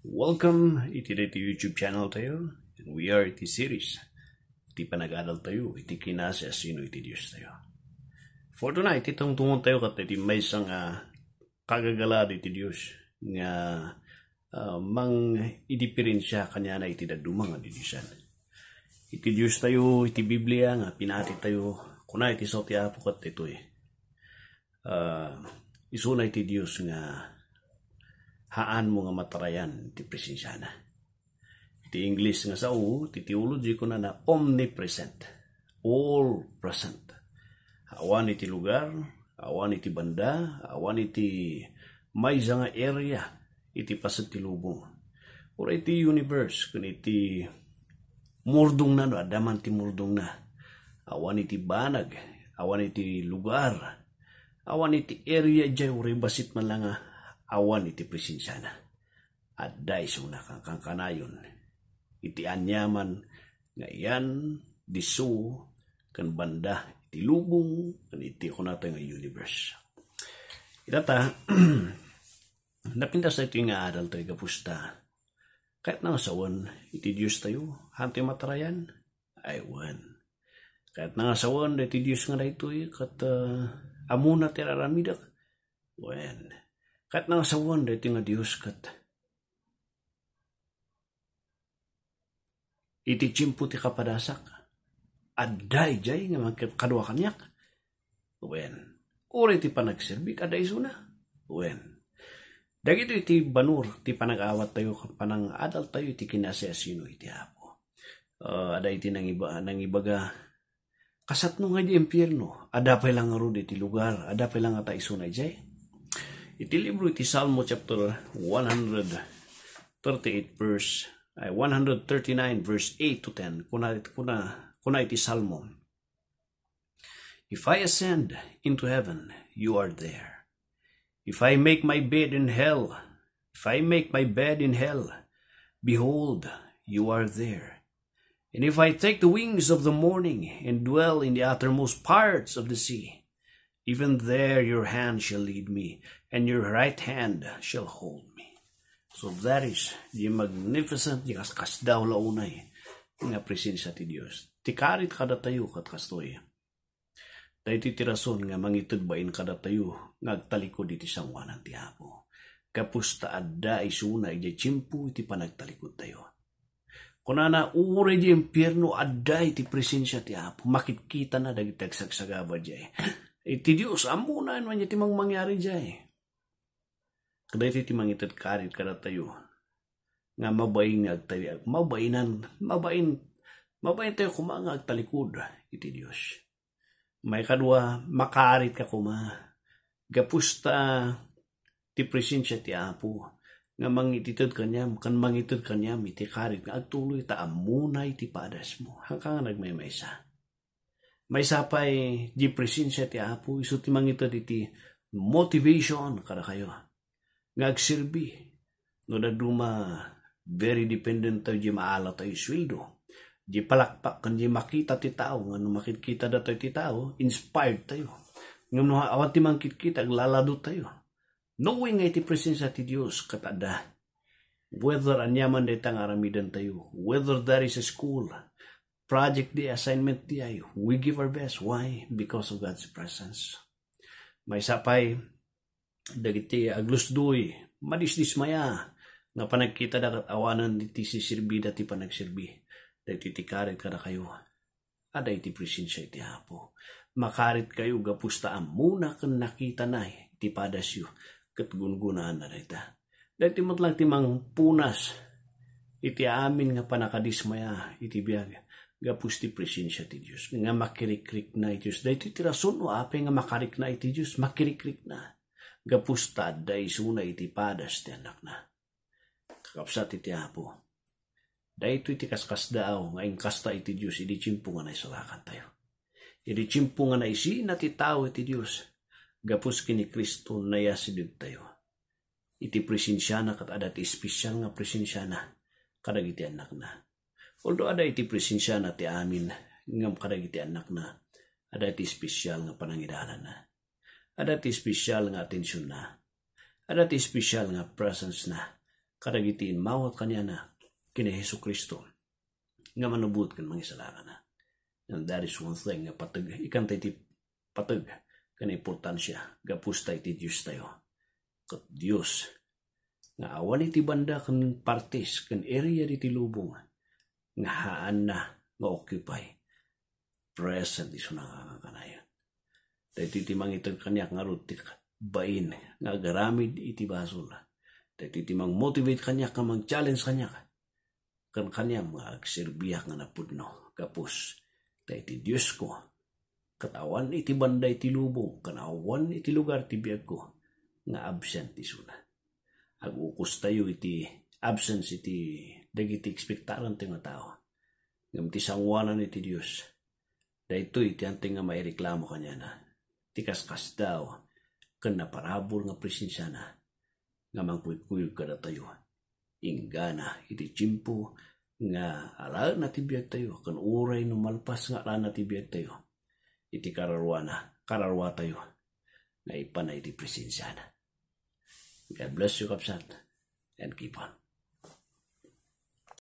Welcome! Iti dito YouTube channel tayo and we are iti series iti panag-aral tayo iti kinasa sino iti Diyos tayo For tonight, itong tungon tayo kat iti may isang uh, kagagalad iti Diyos nga uh, mang idiperensya kanya na iti dadumang ang Diyosan Iti Diyos tayo, iti Biblia nga pinati tayo kuna iti sa tiapo kat ito eh uh, ah, isuna iti Diyos nga haan mo nga matarayan ti presensya na. Ti English nga sa u, ti theology ko na na omnipresent, all present. Awan iti lugar, awan iti banda, awan iti may nga area, iti pasat ti lubong. Or iti universe, kun iti murdong na, no, adaman ti murdong na. Awan iti banag, awan iti lugar, awan iti area jay uribasit man lang nga awan iti presensya na. At dahil so nakangkang kanayon, iti anyaman nga iyan disu kan banda iti lubong kan iti kunata nga universe. Itata, napintas na ito nga aral tayo kapusta. Kahit na asawan, iti Diyos tayo, hanti matarayan, aywan. Kahit na asawan, iti Diyos nga na ito, kat uh, amuna tiraramida, wen. Kat nang wonder da nga Dios kat. Iti chimpo ti kapadasak. Aday jay nga magkadwa kanyak. Wen. Uri ti panagsirbi kada isuna. Wen. Dagito iti banur ti panagawat tayo panang adal tayo iti kinasasino iti hapo. Uh, ah, ada iti nang iba nang ibaga kasatno nga di impyerno. Ada pa lang rudi ti lugar, ada pa lang ata isuna jay Itilibro iti Salmo chapter 138 verse ay 139 verse 8 to 10 kuna kuna kuna iti Salmo If I ascend into heaven you are there If I make my bed in hell if I make my bed in hell behold you are there And if I take the wings of the morning and dwell in the uttermost parts of the sea Even there your hand shall lead me, and your right hand shall hold me. So that is the magnificent, di kas kasdaw launay, eh, nga presensya ti Dios. Tikarit kada tayo kat kastoy. Eh. Dayti tirason nga mangitagbain kada tayo, nga agtalikod iti sangwanan ti Apo. Kapusta adda isuna iti chimpu iti panagtalikod tayo. Kunana uri di impyerno adda iti presensya ti Apo. Makikita na dagitagsagsagaba di Iti eh, Dios amuna man iti mang mangyari jay. Kada iti timang itat karit kada tayo. Nga mabain nga agtali. Mabainan. Mabain. Mabain tayo kuma nga agtalikod. Iti eh, Dios. May kadwa makarit ka kuma. Gapusta ti presensya ti Apo. Nga mangititod kanyam. Kan mangitod kanyam iti karit. agtuloy ta amuna iti padas mo. Hanggang nagmaymaysa. May sapay di presensya ti Apo, iso ti mangita diti motivation kada kayo. Ngagsilbi, no na duma very dependent tayo di maala tayo sweldo. Di palakpak kan di makita ti tao, nga makikita da tayo ti tao, inspired tayo. Nga no awat ti mangkikita, aglalado tayo. Knowing nga iti presensya ti Dios katada. Whether anyaman detang aramidan tayo, whether there is a school, project the assignment di ay, we give our best. Why? Because of God's presence. May sapay, dagiti aglusduy, madisdis maya, nga panagkita da awanan diti si sirbi dati panagsirbi. Dagiti tikarit ka na kayo. Aday ti presensya iti hapo. Makarit kayo gapusta muna kan nakita na iti eh, padasyo kat gungunaan na rita. Dagiti matlang timang punas iti amin nga panakadismaya iti biyag nga pusti presensya ti Dios Nga makirik-krik na Diyos. Dahil ti rason no ape nga makarik na iti Diyos. Makirik-krik na. Nga pustad da isuna iti padas ti anak na. Kakapsa ti ti apo. Dahil iti kaskas daaw nga inkasta iti Dios Idi chimpungan na isalakan tayo. Idi chimpungan na isi na ti tao iti Dios Gapos kini Kristo na yasidid tayo. Iti presensya na kat adat espesyal nga presensya na. Kadag iti anak na Although ada iti presensya na ti amin ngam kadag iti anak na ada iti special nga panangidalan na. Ada iti special nga atensyon na. Ada iti special nga presence na. Kadag iti inmawat kanya na kini Heso Kristo nga manubot kan mangisalaka na. And that is one thing nga patag ikan tayo iti patag kan importansya gapus iti Diyos tayo. Kat Diyos nga awan iti banda kan partes kan area iti lubungan ngahaan na ma-occupy. Present iso na kakanayan. Dahil titimang itong kanyak nga rutik bain nga garamid iti basula. Dahil titimang motivate kanya nga mag-challenge kanya ka. Kan kanya mga agserbiya nga napudno kapos. Dahil ti Diyos ko katawan iti banday ti lubong kanawan iti lugar ti biyag ko nga absent iso na. Agukos tayo iti absence iti dagiti ekspektaran ti nga tao. Ngam ti sangwanan iti Dios. Dahito iti anting nga maireklamo kanya na. Ti kaskas daw kan naparabol nga presensya na. Nga mangkuyukuyog ka na tayo. Ingana iti chimpo nga ala na tibiyag tayo. Kan uray no malpas nga ala na tibiyag tayo. Iti kararwana. Kararwa tayo. Nga ipanay iti presensya na. God bless you, Kapsat, and keep on.